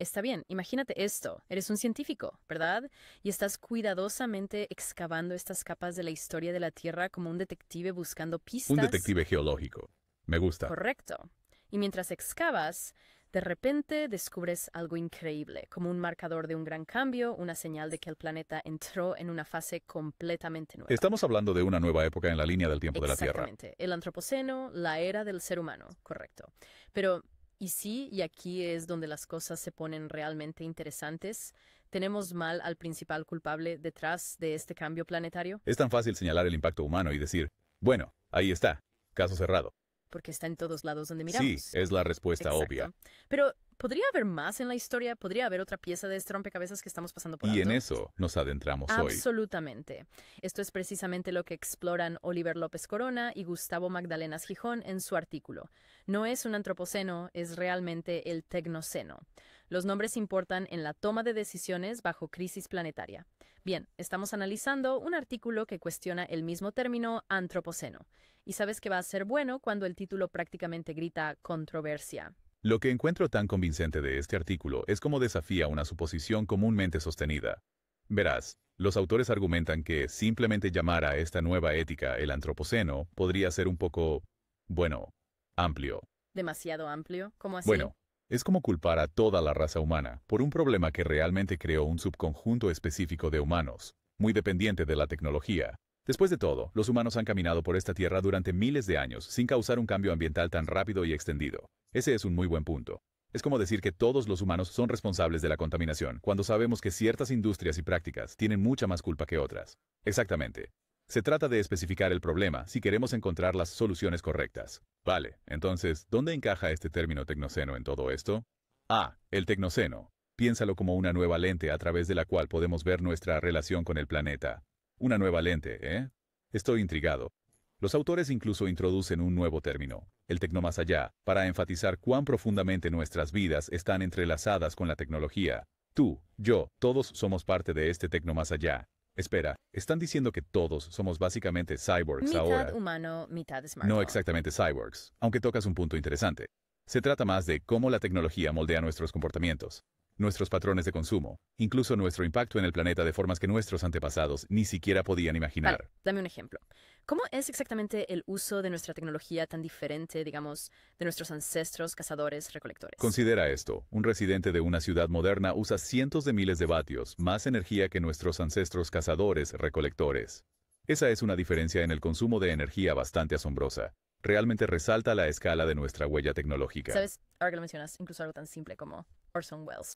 Está bien, imagínate esto, eres un científico, ¿verdad? Y estás cuidadosamente excavando estas capas de la historia de la Tierra como un detective buscando pistas. Un detective geológico. Me gusta. Correcto. Y mientras excavas, de repente descubres algo increíble, como un marcador de un gran cambio, una señal de que el planeta entró en una fase completamente nueva. Estamos hablando de una nueva época en la línea del tiempo de la Tierra. Exactamente. El antropoceno, la era del ser humano, correcto. Pero y sí, y aquí es donde las cosas se ponen realmente interesantes. ¿Tenemos mal al principal culpable detrás de este cambio planetario? Es tan fácil señalar el impacto humano y decir, bueno, ahí está, caso cerrado porque está en todos lados donde miramos. Sí, es la respuesta obvia. Pero ¿Podría haber más en la historia? ¿Podría haber otra pieza de este rompecabezas que estamos pasando por alto? Y en eso nos adentramos hoy. Absolutamente. Esto es precisamente lo que exploran Oliver López Corona y Gustavo Magdalenas Gijón en su artículo. No es un antropoceno, es realmente el tecnoceno. Los nombres importan en la toma de decisiones bajo crisis planetaria. Bien, estamos analizando un artículo que cuestiona el mismo término antropoceno y sabes que va a ser bueno cuando el título prácticamente grita controversia. Lo que encuentro tan convincente de este artículo es cómo desafía una suposición comúnmente sostenida. Verás, los autores argumentan que simplemente llamar a esta nueva ética el antropoceno podría ser un poco, bueno, amplio. ¿Demasiado amplio? ¿Cómo así? Bueno, es como culpar a toda la raza humana por un problema que realmente creó un subconjunto específico de humanos, muy dependiente de la tecnología, Después de todo, los humanos han caminado por esta Tierra durante miles de años sin causar un cambio ambiental tan rápido y extendido. Ese es un muy buen punto. Es como decir que todos los humanos son responsables de la contaminación, cuando sabemos que ciertas industrias y prácticas tienen mucha más culpa que otras. Exactamente. Se trata de especificar el problema si queremos encontrar las soluciones correctas. Vale, entonces, ¿dónde encaja este término tecnoceno en todo esto? Ah, El tecnoceno. Piénsalo como una nueva lente a través de la cual podemos ver nuestra relación con el planeta. Una nueva lente, ¿eh? Estoy intrigado. Los autores incluso introducen un nuevo término, el tecno más allá, para enfatizar cuán profundamente nuestras vidas están entrelazadas con la tecnología. Tú, yo, todos somos parte de este tecno más allá. Espera, están diciendo que todos somos básicamente cyborgs ahora. No exactamente cyborgs, aunque tocas un punto interesante. Se trata más de cómo la tecnología moldea nuestros comportamientos nuestros patrones de consumo, incluso nuestro impacto en el planeta de formas que nuestros antepasados ni siquiera podían imaginar. dame un ejemplo. ¿Cómo es exactamente el uso de nuestra tecnología tan diferente, digamos, de nuestros ancestros cazadores recolectores? Considera esto. Un residente de una ciudad moderna usa cientos de miles de vatios, más energía que nuestros ancestros cazadores recolectores. Esa es una diferencia en el consumo de energía bastante asombrosa realmente resalta la escala de nuestra huella tecnológica. Sabes, ahora que lo mencionas, incluso algo tan simple como Orson Welles.